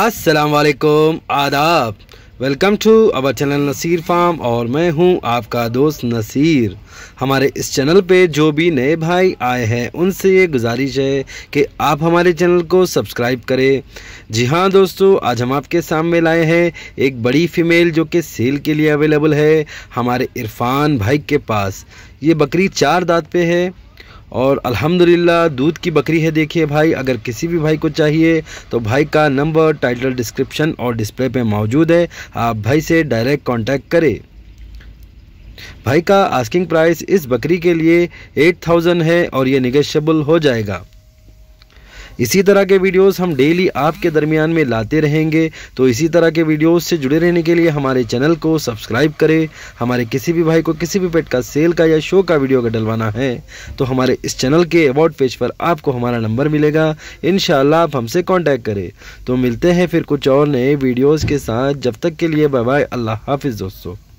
वालेकुम आदाब welcome to our channel Naseer farm और मैं हूं आपका दोस्त नसीर हमारे इस चैनल पे जो भी नए भाई आए हैं उनसे ये गुजारिश है कि आप हमारे चैनल को सब्सक्राइब करें जी हाँ दोस्तों आज हम आपके सामने लाए हैं एक बड़ी फ़ीमेल जो कि सेल के लिए अवेलेबल है हमारे इरफान भाई के पास ये बकरी चार दाँत पे है और अल्हम्दुलिल्लाह दूध की बकरी है देखिए भाई अगर किसी भी भाई को चाहिए तो भाई का नंबर टाइटल डिस्क्रिप्शन और डिस्प्ले पे मौजूद है आप भाई से डायरेक्ट कांटेक्ट करें भाई का आस्किंग प्राइस इस बकरी के लिए एट थाउजेंड है और ये निगेशबल हो जाएगा इसी तरह के वीडियोस हम डेली आपके दरमियान में लाते रहेंगे तो इसी तरह के वीडियोस से जुड़े रहने के लिए हमारे चैनल को सब्सक्राइब करें हमारे किसी भी भाई को किसी भी पेट का सेल का या शो का वीडियो अगर डलवाना है तो हमारे इस चैनल के अवॉर्ड पेज पर आपको हमारा नंबर मिलेगा इन आप हमसे कॉन्टैक्ट करें तो मिलते हैं फिर कुछ और नए वीडियोज़ के साथ जब तक के लिए बाय बाय अल्लाह हाफिज़ दोस्तों